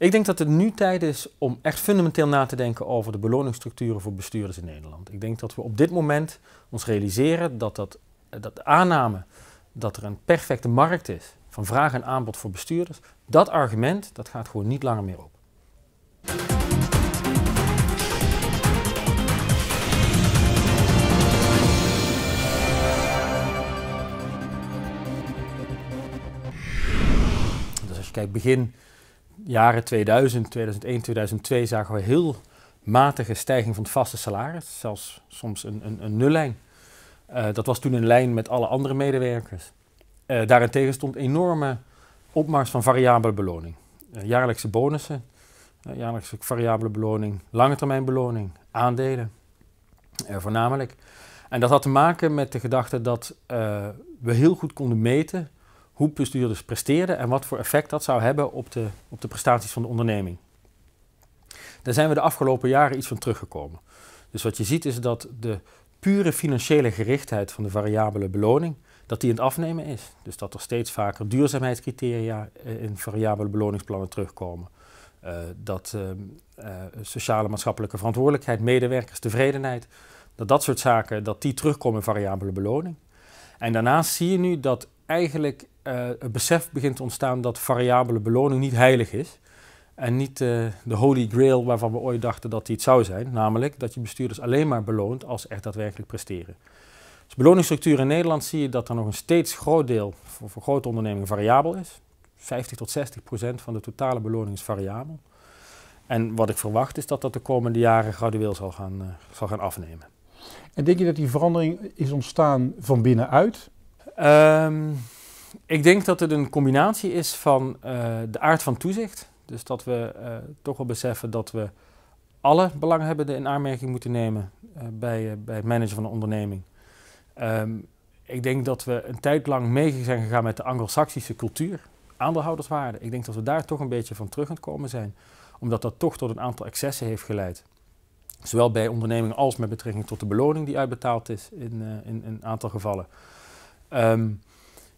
Ik denk dat het nu tijd is om echt fundamenteel na te denken over de beloningsstructuren voor bestuurders in Nederland. Ik denk dat we op dit moment ons realiseren dat, dat, dat de aanname dat er een perfecte markt is van vraag en aanbod voor bestuurders, dat argument dat gaat gewoon niet langer meer op. Dus als je kijkt begin jaren 2000, 2001, 2002 zagen we heel matige stijging van het vaste salaris, zelfs soms een, een, een nullijn. Eh, dat was toen in lijn met alle andere medewerkers. Eh, daarentegen stond enorme opmars van variabele beloning. Eh, jaarlijkse bonussen, jaarlijkse variabele beloning, lange termijn beloning, aandelen, voornamelijk. En dat had te maken met de gedachte dat we heel goed konden meten hoe bestuurders presteerden en wat voor effect dat zou hebben op de, op de prestaties van de onderneming. Daar zijn we de afgelopen jaren iets van teruggekomen. Dus wat je ziet is dat de pure financiële gerichtheid van de variabele beloning, dat die in het afnemen is. Dus dat er steeds vaker duurzaamheidscriteria eh, in variabele beloningsplannen terugkomen. Eh, dat ehm, eh, sociale maatschappelijke verantwoordelijkheid, medewerkers, tevredenheid, dat dat soort zaken, dat die terugkomen in variabele beloning. En daarnaast zie je nu dat eigenlijk uh, het besef begint te ontstaan dat variabele beloning niet heilig is. En niet eh, de holy grail waarvan we ooit dachten dat die het zou zijn. Namelijk dat je bestuurders alleen maar beloont als ze echt daadwerkelijk presteren. Dus beloningsstructuur in Nederland zie je dat er nog een steeds groot deel voor, grote ondernemingen variabel is. 50 tot 60 procent van de totale beloning is variabel. En wat ik verwacht is dat dat de komende jaren gradueel zal gaan, eh, zal gaan afnemen. En denk je dat die verandering is ontstaan van binnenuit? Ehm, ik denk dat het een combinatie is van eh, de aard van toezicht. Dus dat we eh, toch wel beseffen dat we alle belanghebbenden in aanmerking moeten nemen eh, bij, bij het managen van een onderneming. Ehm, ik denk dat we een tijd lang mee zijn gegaan met de anglo-saxische cultuur, aandeelhouderswaarde. Ik denk dat we daar toch een beetje van terug aan het komen zijn, omdat dat toch tot een aantal excessen heeft geleid. Zowel bij ondernemingen als met betrekking tot de beloning die uitbetaald is in, in een aantal gevallen. Ehm,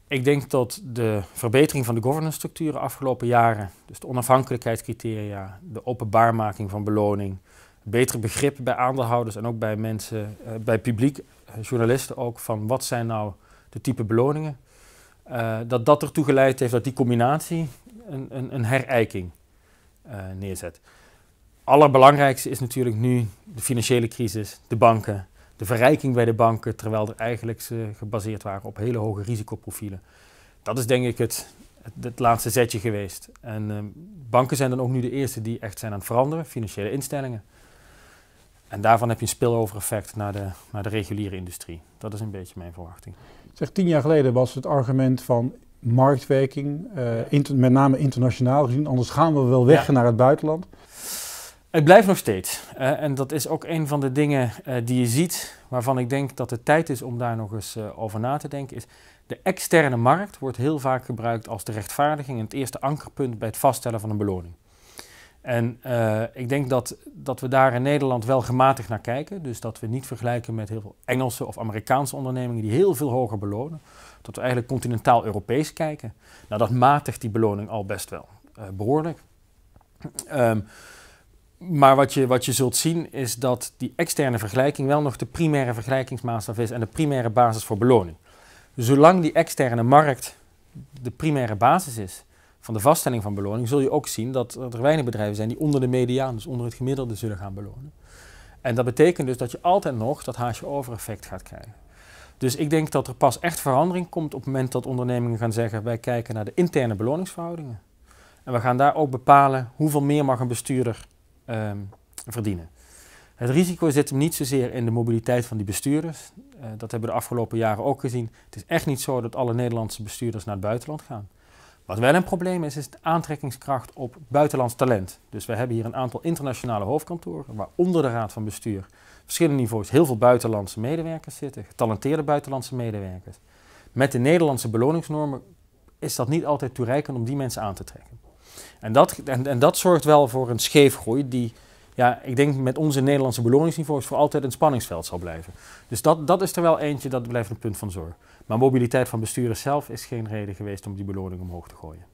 ik denk dat de verbetering van de governance structuren afgelopen jaren, dus de onafhankelijkheidscriteria, de openbaarmaking van beloning, beter begrip bij aandeelhouders en ook bij mensen, eh, bij publiek, eh, journalisten ook, van wat zijn nou de type beloningen, uh, dat dat ertoe geleid heeft dat die combinatie een, een, een herijking neerzet allerbelangrijkste is natuurlijk nu de financiële crisis, de banken, de verrijking bij de banken, terwijl er eigenlijk ze gebaseerd waren op hele hoge risicoprofielen. Dat is denk ik het, het, het laatste zetje geweest. En ehm, banken zijn dan ook nu de eerste die echt zijn aan het veranderen, financiële instellingen. En daarvan heb je een spillover effect naar de, naar de reguliere industrie. Dat is een beetje mijn verwachting. Zeg, tien jaar geleden was het argument van marktwerking, eh, met name internationaal gezien, anders gaan we wel weg naar het buitenland. Het blijft nog steeds. Eh, en dat is ook een van de dingen eh, die je ziet, waarvan ik denk dat het tijd is om daar nog eens eh, over na te denken, is de externe markt wordt heel vaak gebruikt als de rechtvaardiging en het eerste ankerpunt bij het vaststellen van een beloning. En ik denk dat, dat we daar in Nederland wel gematigd naar kijken. Dus dat we niet vergelijken met heel veel Engelse of Amerikaanse ondernemingen die heel veel hoger belonen. Dat we eigenlijk continentaal-Europees kijken. Nou, dat matigt die beloning al best wel behoorlijk. Um, maar wat je, wat je zult zien is dat die externe vergelijking wel nog de primaire vergelijkingsmaatstaf is en de primaire basis voor beloning. Zolang die externe markt de primaire basis is van de vaststelling van beloning, zul je ook zien dat er weinig bedrijven zijn die onder de mediaan, dus onder het gemiddelde, zullen gaan belonen. En dat betekent dus dat je altijd nog dat haasje-over effect gaat krijgen. Dus ik denk dat er pas echt verandering komt op het moment dat ondernemingen gaan zeggen: wij kijken naar de interne beloningsverhoudingen. En we gaan daar ook bepalen hoeveel meer mag een bestuurder Ehm, verdienen. Het risico zit hem niet zozeer in de mobiliteit van die bestuurders. Eh, dat hebben we de afgelopen jaren ook gezien. Het is echt niet zo dat alle Nederlandse bestuurders naar het buitenland gaan. Wat wel een probleem is, is de aantrekkingskracht op buitenlands talent. Dus we hebben hier een aantal internationale hoofdkantoren, waar onder de raad van bestuur verschillende niveaus heel veel buitenlandse medewerkers zitten, getalenteerde buitenlandse medewerkers. Met de Nederlandse beloningsnormen is dat niet altijd toereikend om die mensen aan te trekken. En dat, en, en dat zorgt wel voor een scheefgroei die, ja, ik denk met onze Nederlandse beloningsniveaus voor altijd een spanningsveld zal blijven. Dus dat, dat is er wel eentje, dat blijft een punt van zorg. Maar mobiliteit van bestuurders zelf is geen reden geweest om die beloning omhoog te gooien.